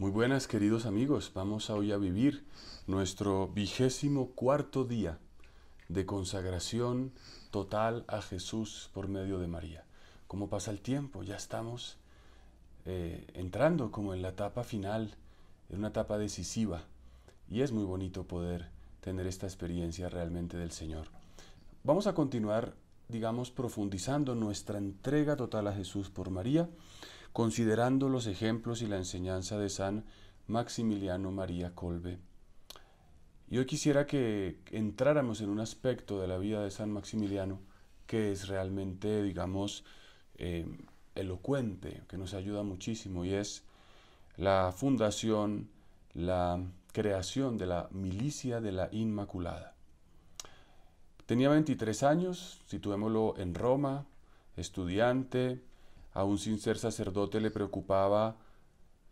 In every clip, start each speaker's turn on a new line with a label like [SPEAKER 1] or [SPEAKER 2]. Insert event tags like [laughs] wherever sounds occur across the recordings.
[SPEAKER 1] Muy buenas queridos amigos, vamos hoy a vivir nuestro vigésimo cuarto día de consagración total a Jesús por medio de María. Como pasa el tiempo? Ya estamos eh, entrando como en la etapa final, en una etapa decisiva. Y es muy bonito poder tener esta experiencia realmente del Señor. Vamos a continuar, digamos, profundizando nuestra entrega total a Jesús por María considerando los ejemplos y la enseñanza de San Maximiliano María Colbe. Yo quisiera que entráramos en un aspecto de la vida de San Maximiliano que es realmente, digamos, eh, elocuente, que nos ayuda muchísimo, y es la fundación, la creación de la Milicia de la Inmaculada. Tenía 23 años, situémoslo en Roma, estudiante, Aún sin ser sacerdote le preocupaba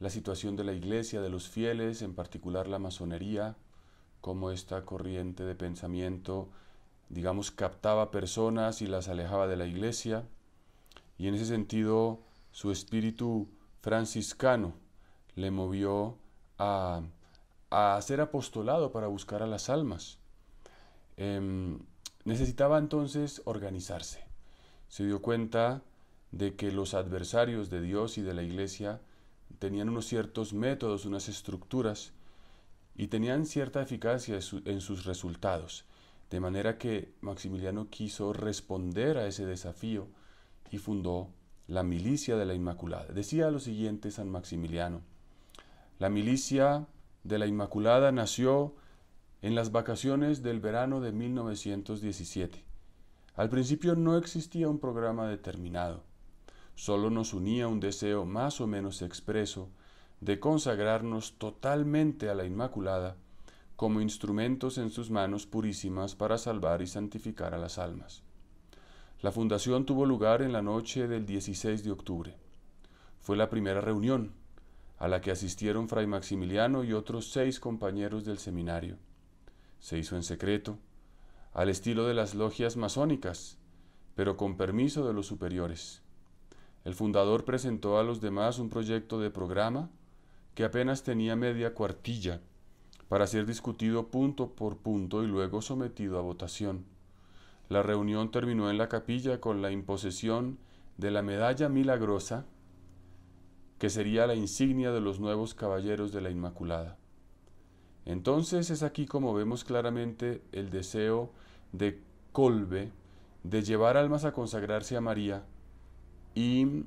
[SPEAKER 1] la situación de la iglesia, de los fieles, en particular la masonería, como esta corriente de pensamiento, digamos, captaba personas y las alejaba de la iglesia. Y en ese sentido, su espíritu franciscano le movió a, a hacer apostolado para buscar a las almas. Em, necesitaba entonces organizarse. Se dio cuenta de que los adversarios de Dios y de la Iglesia tenían unos ciertos métodos, unas estructuras, y tenían cierta eficacia en sus resultados. De manera que Maximiliano quiso responder a ese desafío y fundó la milicia de la Inmaculada. Decía lo siguiente San Maximiliano, la milicia de la Inmaculada nació en las vacaciones del verano de 1917. Al principio no existía un programa determinado. Solo nos unía un deseo más o menos expreso de consagrarnos totalmente a la Inmaculada como instrumentos en sus manos purísimas para salvar y santificar a las almas. La fundación tuvo lugar en la noche del 16 de octubre. Fue la primera reunión, a la que asistieron Fray Maximiliano y otros seis compañeros del seminario. Se hizo en secreto, al estilo de las logias masónicas, pero con permiso de los superiores. El fundador presentó a los demás un proyecto de programa que apenas tenía media cuartilla para ser discutido punto por punto y luego sometido a votación. La reunión terminó en la capilla con la imposición de la medalla milagrosa que sería la insignia de los nuevos caballeros de la Inmaculada. Entonces es aquí como vemos claramente el deseo de Colbe de llevar almas a consagrarse a María, y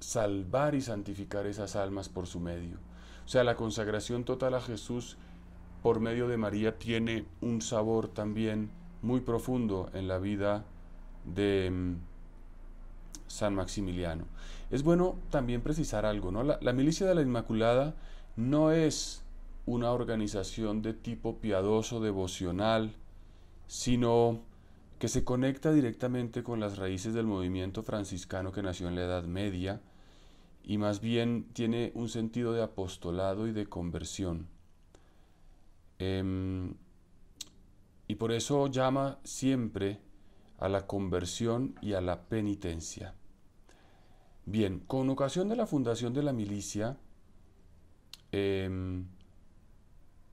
[SPEAKER 1] salvar y santificar esas almas por su medio. O sea, la consagración total a Jesús por medio de María tiene un sabor también muy profundo en la vida de mm, San Maximiliano. Es bueno también precisar algo, ¿no? La, la Milicia de la Inmaculada no es una organización de tipo piadoso, devocional, sino que se conecta directamente con las raíces del movimiento franciscano que nació en la Edad Media y más bien tiene un sentido de apostolado y de conversión. Em, y por eso llama siempre a la conversión y a la penitencia. Bien, con ocasión de la fundación de la milicia, em,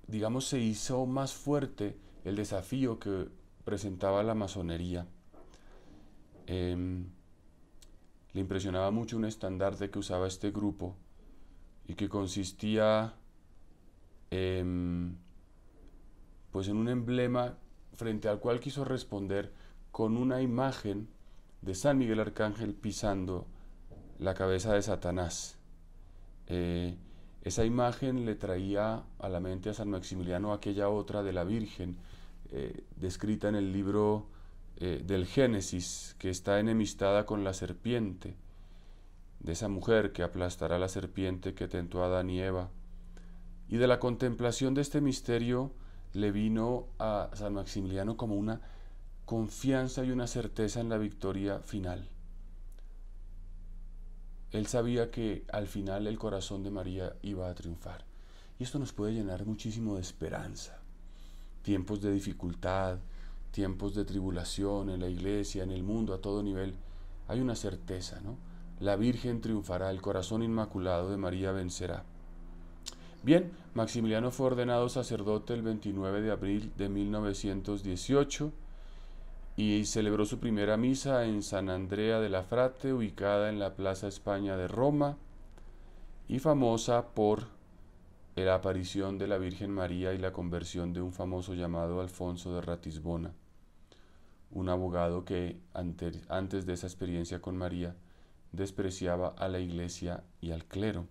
[SPEAKER 1] digamos, se hizo más fuerte el desafío que presentaba la masonería. Em, le impresionaba mucho un estandarte que usaba este grupo y que consistía em, pues en un emblema frente al cual quiso responder con una imagen de San Miguel Arcángel pisando la cabeza de Satanás. Eh, esa imagen le traía a la mente a San Maximiliano aquella otra de la Virgen eh, descrita en el libro eh, del Génesis, que está enemistada con la serpiente, de esa mujer que aplastará la serpiente que tentó a Adán y Eva. Y de la contemplación de este misterio le vino a San Maximiliano como una confianza y una certeza en la victoria final. Él sabía que al final el corazón de María iba a triunfar. Y esto nos puede llenar muchísimo de esperanza tiempos de dificultad, tiempos de tribulación en la iglesia, en el mundo, a todo nivel, hay una certeza, ¿no? La Virgen triunfará, el corazón inmaculado de María vencerá. Bien, Maximiliano fue ordenado sacerdote el 29 de abril de 1918 y celebró su primera misa en San Andrea de la Frate, ubicada en la Plaza España de Roma y famosa por la aparición de la Virgen María y la conversión de un famoso llamado Alfonso de Ratisbona, un abogado que antes de esa experiencia con María despreciaba a la iglesia y al clero.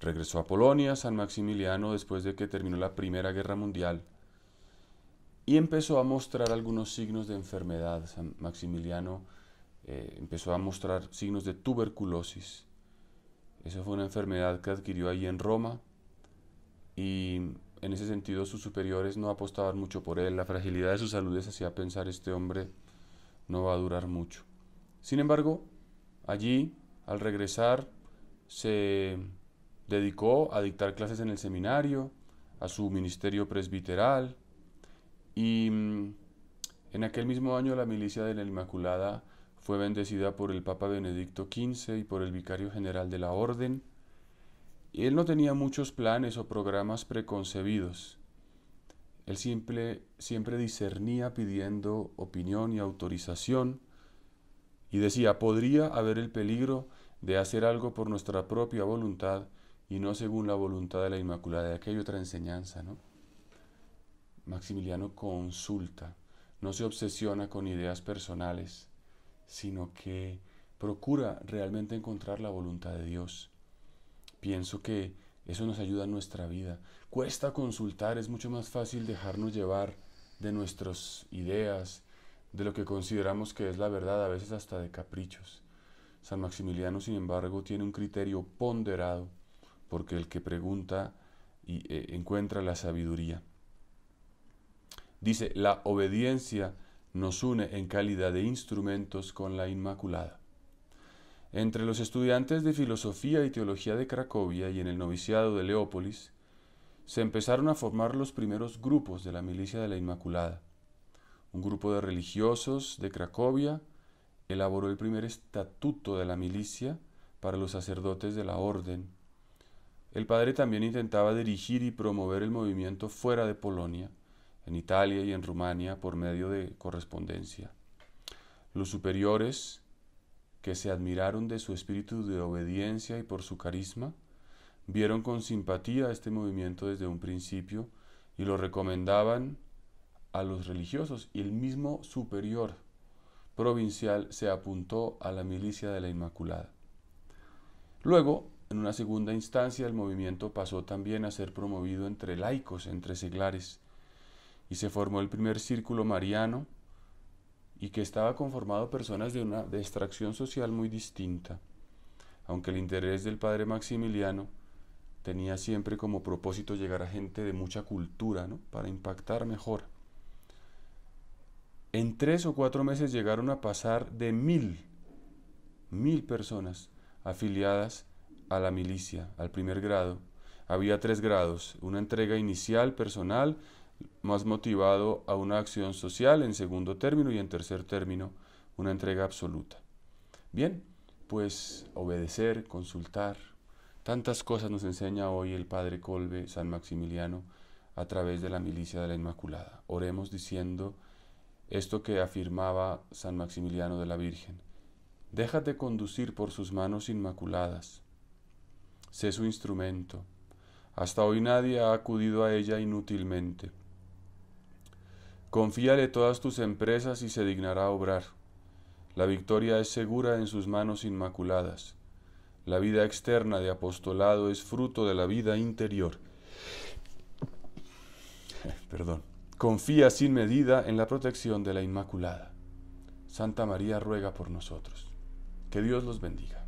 [SPEAKER 1] Regresó a Polonia, San Maximiliano, después de que terminó la Primera Guerra Mundial, y empezó a mostrar algunos signos de enfermedad. San Maximiliano eh, empezó a mostrar signos de tuberculosis eso fue una enfermedad que adquirió allí en Roma y en ese sentido sus superiores no apostaban mucho por él. La fragilidad de su salud les hacía pensar este hombre no va a durar mucho. Sin embargo, allí, al regresar, se dedicó a dictar clases en el seminario, a su ministerio presbiteral y mm, en aquel mismo año la milicia de la Inmaculada fue bendecida por el Papa Benedicto XV y por el Vicario General de la Orden. él no tenía muchos planes o programas preconcebidos. Él simple, siempre discernía pidiendo opinión y autorización y decía, podría haber el peligro de hacer algo por nuestra propia voluntad y no según la voluntad de la Inmaculada. de aquella otra enseñanza, ¿no? Maximiliano consulta, no se obsesiona con ideas personales, sino que procura realmente encontrar la voluntad de Dios. Pienso que eso nos ayuda en nuestra vida. Cuesta consultar, es mucho más fácil dejarnos llevar de nuestras ideas, de lo que consideramos que es la verdad, a veces hasta de caprichos. San Maximiliano, sin embargo, tiene un criterio ponderado, porque el que pregunta y, eh, encuentra la sabiduría. Dice, la obediencia nos une en calidad de instrumentos con la Inmaculada. Entre los estudiantes de Filosofía y Teología de Cracovia y en el noviciado de Leópolis, se empezaron a formar los primeros grupos de la Milicia de la Inmaculada. Un grupo de religiosos de Cracovia elaboró el primer estatuto de la milicia para los sacerdotes de la orden. El padre también intentaba dirigir y promover el movimiento fuera de Polonia en Italia y en Rumania por medio de correspondencia. Los superiores, que se admiraron de su espíritu de obediencia y por su carisma, vieron con simpatía este movimiento desde un principio y lo recomendaban a los religiosos y el mismo superior provincial se apuntó a la milicia de la Inmaculada. Luego, en una segunda instancia, el movimiento pasó también a ser promovido entre laicos, entre seglares, y se formó el primer círculo mariano y que estaba conformado personas de una de extracción social muy distinta, aunque el interés del padre Maximiliano tenía siempre como propósito llegar a gente de mucha cultura, ¿no? para impactar mejor. En tres o cuatro meses llegaron a pasar de mil, mil personas afiliadas a la milicia, al primer grado. Había tres grados, una entrega inicial personal, más motivado a una acción social en segundo término y en tercer término una entrega absoluta. Bien, pues obedecer, consultar, tantas cosas nos enseña hoy el Padre Colbe, San Maximiliano, a través de la milicia de la Inmaculada. Oremos diciendo esto que afirmaba San Maximiliano de la Virgen. Déjate conducir por sus manos inmaculadas. Sé su instrumento. Hasta hoy nadie ha acudido a ella inútilmente. Confíale todas tus empresas y se dignará a obrar. La victoria es segura en sus manos inmaculadas. La vida externa de apostolado es fruto de la vida interior. [laughs] Perdón. Confía sin medida en la protección de la Inmaculada. Santa María ruega por nosotros. Que Dios los bendiga.